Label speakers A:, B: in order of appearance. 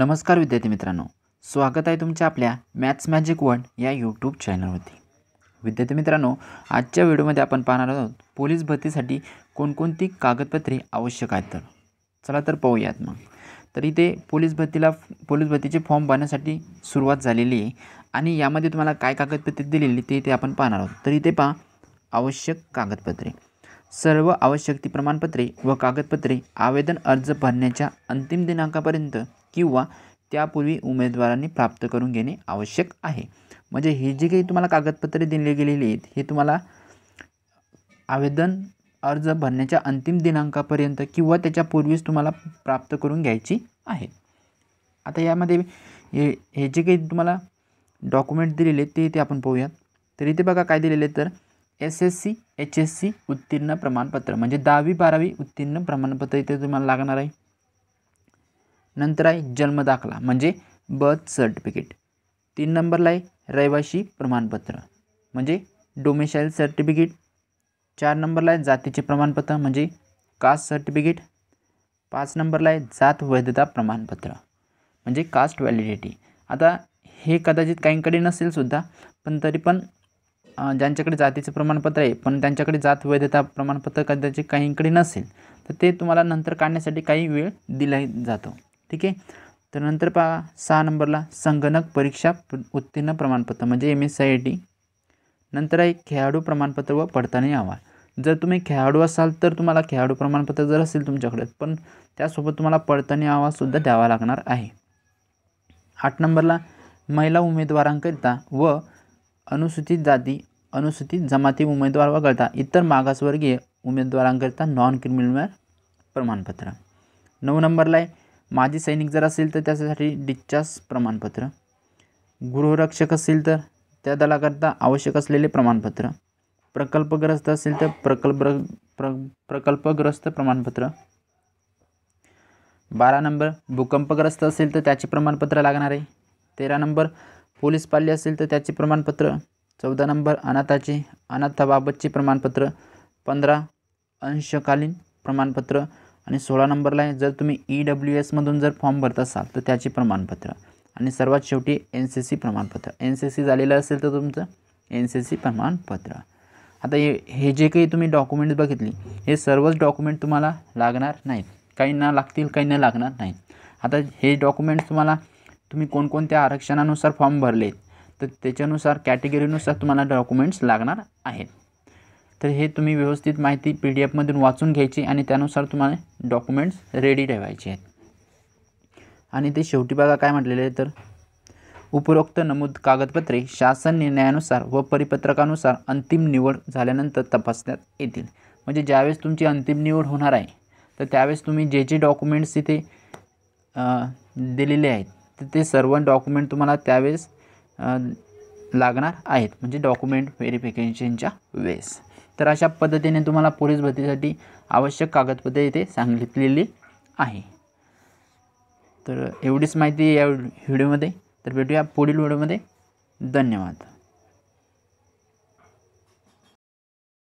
A: नमस्कार विद्यार्थी मित्रांनो स्वागत आहे तुमच्या आपल्या मॅथ्स मॅजिक वन या यूट्यूब चॅनलवरती विद्यार्थी मित्रांनो आजच्या व्हिडिओमध्ये आपण पाहणार आहोत पोलीस भरतीसाठी कोणकोणती कागदपत्रे आवश्यक आहेत तर चला तर पाहूयात मग तर इथे पोलीस भरतीला पोलीस भरतीचे फॉर्म भरण्यासाठी सुरुवात झालेली आहे आणि यामध्ये तुम्हाला काय कागदपत्रे दिलेली ते इथे आपण पाहणार आहोत तर इथे पहा आवश्यक कागदपत्रे सर्व आवश्यक ती प्रमाणपत्रे व कागदपत्रे आवेदन अर्ज भरण्याच्या अंतिम दिनांकापर्यंत किंवा त्यापूर्वी उमेदवारांनी प्राप्त करून घेणे आवश्यक आहे म्हणजे हे जे काही तुम्हाला कागदपत्रे दिले गेलेली आहेत हे तुम्हाला आवेदन अर्ज भरण्याच्या अंतिम दिनांकापर्यंत किंवा त्याच्यापूर्वीच तुम्हाला प्राप्त करून घ्यायची आहे आता यामध्ये हे हे जे काही तुम्हाला डॉक्युमेंट दिलेले ते इथे आपण पाहूयात तर इथे बघा काय दिलेले तर S S C H S C उत्तीर्ण प्रमाणपत्र म्हणजे दहावी बारावी उत्तीर्ण प्रमाणपत्र इथे तुम्हाला लागणार आहे नंतर आहे जन्म दाखला म्हणजे बर्थ सर्टिफिकेट तीन नंबरला आहे रहिवाशी प्रमाणपत्र म्हणजे डोमेशाईल सर्टिफिकेट चार नंबरला आहे जातीचे प्रमाणपत्र म्हणजे कास्ट सर्टिफिकेट पाच नंबरला आहे जात वैधता प्रमाणपत्र म्हणजे कास्ट व्हॅलिडिटी आता हे कदाचित काहींकडे नसेलसुद्धा पण तरी पण ज्यांच्याकडे जातीचं प्रमाणपत्र आहे पण त्यांच्याकडे जात वैधता प्रमाणपत्र कदाचित काहींकडे नसेल तर ते तुम्हाला नंतर काढण्यासाठी काही वेळ दिला जातो ठीक आहे तर नंतर पहा सहा नंबरला संगणक परीक्षा उत्तीर्ण प्रमाणपत्र म्हणजे एम एस आय टी नंतर आहे खेळाडू प्रमाणपत्र व पडतानी अहवाल जर तुम्ही खेळाडू असाल तर तुम्हाला खेळाडू प्रमाणपत्र जर असेल तुमच्याकडे पण त्यासोबत तुम्हाला पडताळणी आवाजसुद्धा द्यावा लागणार आहे आठ नंबरला महिला उमेदवारांकरिता व अनुसूचित जाती अनुसूचित जमाती उमेदवार वगळता इतर मागासवर्गीय उमेदवारांकरिता नॉन क्रिमिनल प्रमाणपत्र नऊ नंबरला आहे माजी सैनिक जर असेल तर त्याच्यासाठी डिस्चार्ज प्रमाणपत्र गृहरक्षक असेल तर त्या दलाकरता आवश्यक असलेले प्रमाणपत्र प्रकल्पग्रस्त असेल तर प्रकल्प प्र प्रकल्पग्रस्त प्रमाणपत्र बारा नंबर भूकंपग्रस्त असेल तर त्याचे प्रमाणपत्र लागणार आहे तेरा नंबर पोलीस पाली असेल तर त्याचे प्रमाणपत्र चौदा नंबर अनाथाचे अनाथाबाबतचे प्रमाणपत्र पंधरा अंशकालीन प्रमाणपत्र आणि सोळा नंबरला आहे जर तुम्ही ई e डब्ल्यू एसमधून जर फॉर्म भरत असाल तर त्याचे प्रमाणपत्र आणि सर्वात शेवटी एन सी सी प्रमाणपत्र एन सी सी झालेलं असेल तर तुमचं एन सी सी प्रमाणपत्र आता हे हे जे काही तुम्ही डॉक्युमेंट्स बघितली हे सर्वच डॉक्युमेंट तुम्हाला लागणार नाहीत काही ना लागतील काही ना लागणार नाहीत आता हे डॉक्युमेंट्स तुम्हाला तुम्ही कोणकोणत्या आरक्षणानुसार फॉर्म भरलेत तर त्याच्यानुसार कॅटेगरीनुसार तुम्हाला डॉक्युमेंट्स लागणार आहेत तर हे तुम्ही व्यवस्थित माहिती पी डी एफमधून वाचून घ्यायची आणि त्यानुसार तुम्हाला डॉक्युमेंट्स रेडी ठेवायचे आहेत आणि ते शेवटी बघा काय म्हटलेले आहे तर उपरोक्त नमूद कागदपत्रे शासन निर्णयानुसार व परिपत्रकानुसार अंतिम निवड झाल्यानंतर तपासण्यात येतील म्हणजे ज्यावेळेस तुमची अंतिम निवड होणार आहे तर त्यावेळेस तुम्ही जे जे डॉक्युमेंट्स तिथे दिलेले आहेत तर ते सर्व डॉक्युमेंट तुम्हाला त्यावेळेस लागणार आहेत म्हणजे डॉक्युमेंट व्हेरिफिकेशनच्या वेळेस तर अशा पद्धतीने तुम्हाला पोलीस भरतीसाठी आवश्यक कागदपत्रे इथे सांगितलेली आहे तर एवढीच माहिती या व्हिडिओमध्ये तर भेटूया पुढील व्हिडिओमध्ये धन्यवाद